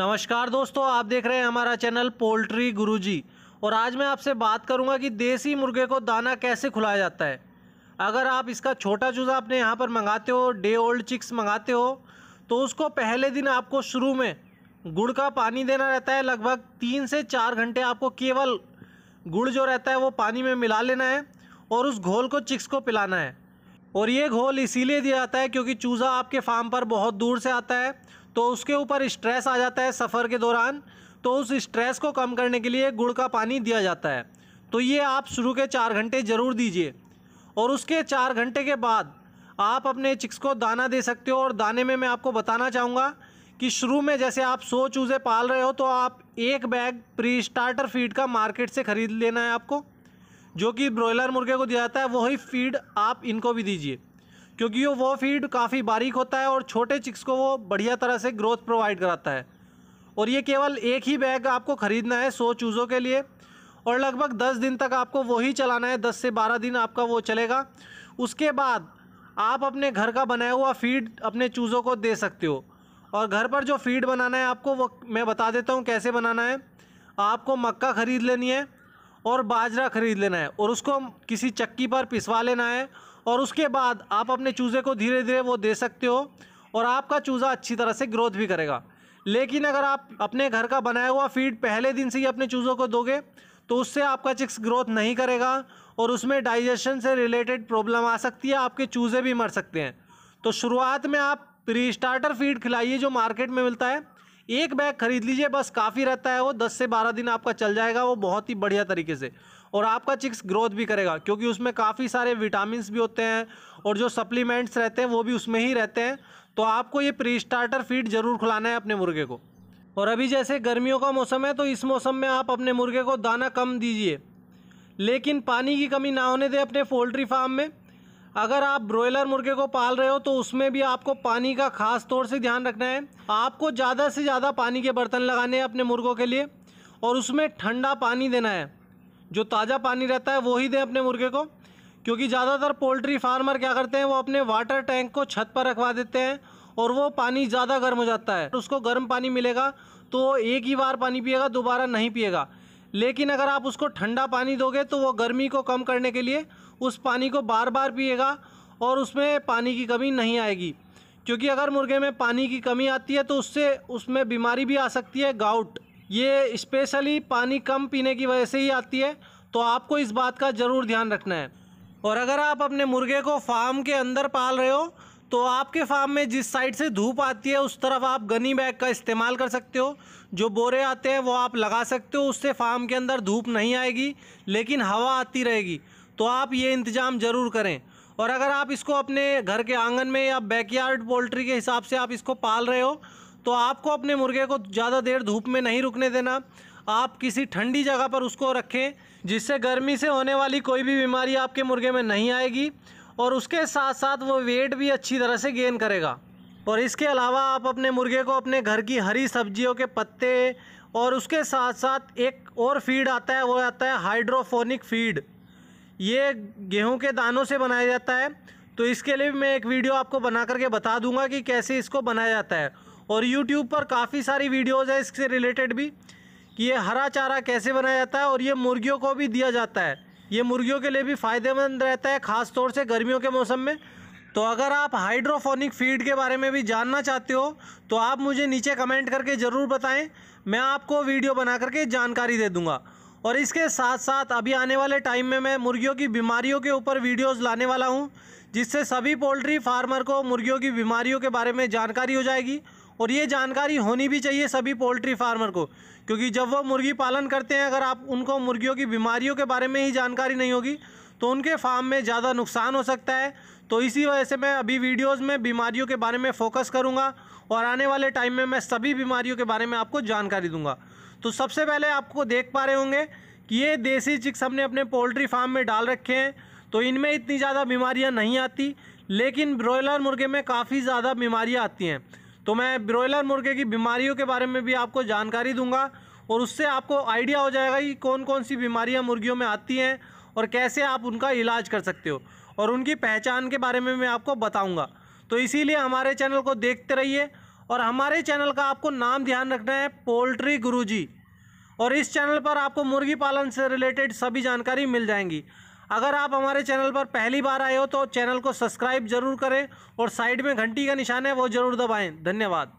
नमस्कार दोस्तों आप देख रहे हैं हमारा चैनल पोल्ट्री गुरुजी और आज मैं आपसे बात करूंगा कि देसी मुर्गे को दाना कैसे खुलाया जाता है अगर आप इसका छोटा चूज़ा अपने यहाँ पर मंगाते हो डे ओल्ड चिक्स मंगाते हो तो उसको पहले दिन आपको शुरू में गुड़ का पानी देना रहता है लगभग तीन से चार घंटे आपको केवल गुड़ जो रहता है वो पानी में मिला लेना है और उस घोल को चिक्स को पिलाना है और ये घोल इसीलिए दिया जाता है क्योंकि चूज़ा आपके फार्म पर बहुत दूर से आता है तो उसके ऊपर स्ट्रेस आ जाता है सफ़र के दौरान तो उस स्ट्रेस को कम करने के लिए गुड़ का पानी दिया जाता है तो ये आप शुरू के चार घंटे ज़रूर दीजिए और उसके चार घंटे के बाद आप अपने चिक्स को दाना दे सकते हो और दाने में मैं आपको बताना चाहूँगा कि शुरू में जैसे आप सो चूज़े पाल रहे हो तो आप एक बैग प्री स्टार्टर फीड का मार्केट से ख़रीद लेना है आपको जो कि ब्रॉयलर मुर्गे को दिया जाता है वही फीड आप इनको भी दीजिए क्योंकि वो वो फीड काफ़ी बारीक होता है और छोटे चिक्स को वो बढ़िया तरह से ग्रोथ प्रोवाइड कराता है और ये केवल एक ही बैग आपको ख़रीदना है सौ चूज़ों के लिए और लगभग दस दिन तक आपको वही चलाना है दस से बारह दिन आपका वो चलेगा उसके बाद आप अपने घर का बनाया हुआ फीड अपने चूज़ों को दे सकते हो और घर पर जो फीड बनाना है आपको वो मैं बता देता हूँ कैसे बनाना है आपको मक्का ख़रीद लेनी है और बाजरा ख़रीद लेना है और उसको किसी चक्की पर पिसवा लेना है और उसके बाद आप अपने चूज़े को धीरे धीरे वो दे सकते हो और आपका चूज़ा अच्छी तरह से ग्रोथ भी करेगा लेकिन अगर आप अपने घर का बनाया हुआ फीड पहले दिन से ही अपने चूज़ों को दोगे तो उससे आपका चिक्स ग्रोथ नहीं करेगा और उसमें डाइजेशन से रिलेटेड प्रॉब्लम आ सकती है आपके चूज़े भी मर सकते हैं तो शुरुआत में आप प्री स्टार्टर फीड खिलाइए जो मार्केट में मिलता है एक बैग खरीद लीजिए बस काफ़ी रहता है वो दस से बारह दिन आपका चल जाएगा वो बहुत ही बढ़िया तरीके से और आपका चिक्स ग्रोथ भी करेगा क्योंकि उसमें काफ़ी सारे विटामिन भी होते हैं और जो सप्लीमेंट्स रहते हैं वो भी उसमें ही रहते हैं तो आपको ये प्री स्टार्टर फीड ज़रूर खुलाना है अपने मुर्गे को और अभी जैसे गर्मियों का मौसम है तो इस मौसम में आप अपने मुर्गे को दाना कम दीजिए लेकिन पानी की कमी ना होने दें अपने पोल्ट्री फार्म में अगर आप ब्रॉयलर मुर्गे को पाल रहे हो तो उसमें भी आपको पानी का खास तौर से ध्यान रखना है आपको ज़्यादा से ज़्यादा पानी के बर्तन लगाने हैं अपने मुर्गों के लिए और उसमें ठंडा पानी देना है जो ताज़ा पानी रहता है वो ही दें अपने मुर्गे को क्योंकि ज़्यादातर पोल्ट्री फार्मर क्या करते हैं वो अपने वाटर टैंक को छत पर रखवा देते हैं और वो पानी ज़्यादा गर्म हो जाता है उसको गर्म पानी मिलेगा तो एक ही बार पानी पिएगा दोबारा नहीं पिएगा लेकिन अगर आप उसको ठंडा पानी दोगे तो वो गर्मी को कम करने के लिए उस पानी को बार बार पिएगा और उसमें पानी की कमी नहीं आएगी क्योंकि अगर मुर्गे में पानी की कमी आती है तो उससे उसमें बीमारी भी आ सकती है गाउट ये स्पेशली पानी कम पीने की वजह से ही आती है तो आपको इस बात का ज़रूर ध्यान रखना है और अगर आप अपने मुर्गे को फार्म के अंदर पाल रहे हो तो आपके फार्म में जिस साइड से धूप आती है उस तरफ आप गनी बैग का इस्तेमाल कर सकते हो जो बोरे आते हैं वो आप लगा सकते हो उससे फार्म के अंदर धूप नहीं आएगी लेकिन हवा आती रहेगी तो आप ये इंतज़ाम ज़रूर करें और अगर आप इसको अपने घर के आंगन में या बैकयार्ड पोल्ट्री के हिसाब से आप इसको पाल रहे हो तो आपको अपने मुर्गे को ज़्यादा देर धूप में नहीं रुकने देना आप किसी ठंडी जगह पर उसको रखें जिससे गर्मी से होने वाली कोई भी बीमारी आपके मुर्गे में नहीं आएगी और उसके साथ साथ वो वेट भी अच्छी तरह से गेन करेगा और इसके अलावा आप अपने मुर्गे को अपने घर की हरी सब्जियों के पत्ते और उसके साथ साथ एक और फीड आता है वो आता है हाइड्रोफोनिक फीड ये गेहूं के दानों से बनाया जाता है तो इसके लिए मैं एक वीडियो आपको बना करके बता दूंगा कि कैसे इसको बनाया जाता है और यूट्यूब पर काफ़ी सारी वीडियोज़ है इससे रिलेटेड भी कि ये हरा चारा कैसे बनाया जाता है और ये मुर्गियों को भी दिया जाता है ये मुर्गियों के लिए भी फ़ायदेमंद रहता है ख़ास तौर से गर्मियों के मौसम में तो अगर आप हाइड्रोफोनिक फीड के बारे में भी जानना चाहते हो तो आप मुझे नीचे कमेंट करके ज़रूर बताएं मैं आपको वीडियो बना करके जानकारी दे दूँगा और इसके साथ साथ अभी आने वाले टाइम में मैं मुर्गियों की बीमारियों के ऊपर वीडियोज़ लाने वाला हूँ जिससे सभी पोल्ट्री फार्मर को मुर्गियों की बीमारियों के बारे में जानकारी हो जाएगी और ये जानकारी होनी भी चाहिए सभी पोल्ट्री फार्मर को क्योंकि जब वो मुर्गी पालन करते हैं अगर आप उनको मुर्गियों की बीमारियों के बारे में ही जानकारी नहीं होगी तो उनके फार्म में ज़्यादा नुकसान हो सकता है तो इसी वजह से मैं अभी वीडियोज़ में बीमारियों के बारे में फोकस करूँगा और आने वाले टाइम में मैं सभी बीमारियों के बारे में आपको जानकारी दूंगा तो सबसे पहले आपको देख पा रहे होंगे कि ये देसी चिक्स हमने अपने पोल्ट्री फार्म में डाल रखे हैं तो इनमें इतनी ज़्यादा बीमारियाँ नहीं आती लेकिन ब्रॉयलर मुर्गे में काफ़ी ज़्यादा बीमारियाँ आती हैं तो मैं ब्रॉयलर मुर्गे की बीमारियों के बारे में भी आपको जानकारी दूंगा और उससे आपको आइडिया हो जाएगा कि कौन कौन सी बीमारियां मुर्गियों में आती हैं और कैसे आप उनका इलाज कर सकते हो और उनकी पहचान के बारे में मैं आपको बताऊँगा तो इसीलिए हमारे चैनल को देखते रहिए और हमारे चैनल का आपको नाम ध्यान रखना है पोल्ट्री गुरु और इस चैनल पर आपको मुर्गी पालन से रिलेटेड सभी जानकारी मिल जाएंगी अगर आप हमारे चैनल पर पहली बार आए हो तो चैनल को सब्सक्राइब जरूर करें और साइड में घंटी का निशान है वो जरूर दबाएँ धन्यवाद